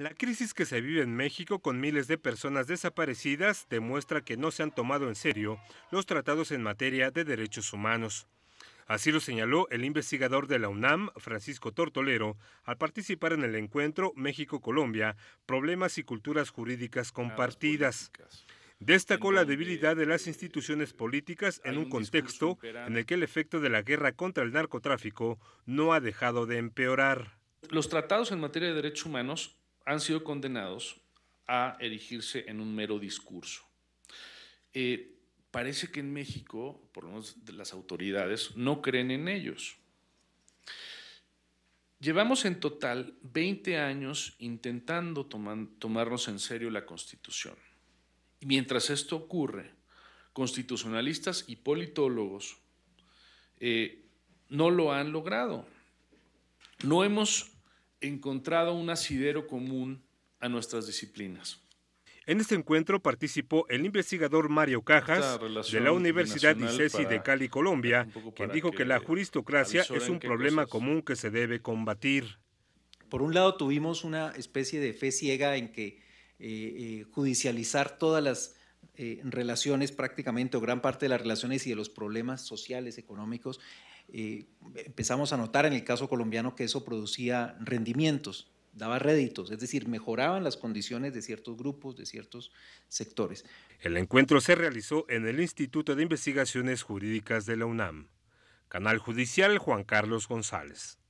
La crisis que se vive en México con miles de personas desaparecidas demuestra que no se han tomado en serio los tratados en materia de derechos humanos. Así lo señaló el investigador de la UNAM, Francisco Tortolero, al participar en el encuentro México-Colombia, Problemas y Culturas Jurídicas Compartidas. Destacó la debilidad de las instituciones políticas en un contexto en el que el efecto de la guerra contra el narcotráfico no ha dejado de empeorar. Los tratados en materia de derechos humanos han sido condenados a erigirse en un mero discurso. Eh, parece que en México, por lo menos las autoridades, no creen en ellos. Llevamos en total 20 años intentando tomarnos en serio la Constitución. Y mientras esto ocurre, constitucionalistas y politólogos eh, no lo han logrado. No hemos encontrado un asidero común a nuestras disciplinas. En este encuentro participó el investigador Mario Cajas de la Universidad ICESI de Cali, Colombia, quien dijo que, la juristocracia es un problema común que se debe combatir. Por un lado, tuvimos una especie de fe ciega en que eh, eh, judicializar todas las eh, relaciones prácticamente o gran parte de las relaciones y de los problemas sociales, económicos, eh, empezamos a notar en el caso colombiano que eso producía rendimientos, daba réditos, es decir, mejoraban las condiciones de ciertos grupos, de ciertos sectores. El encuentro se realizó en el Instituto de Investigaciones Jurídicas de la UNAM. Canal Judicial Juan Carlos González.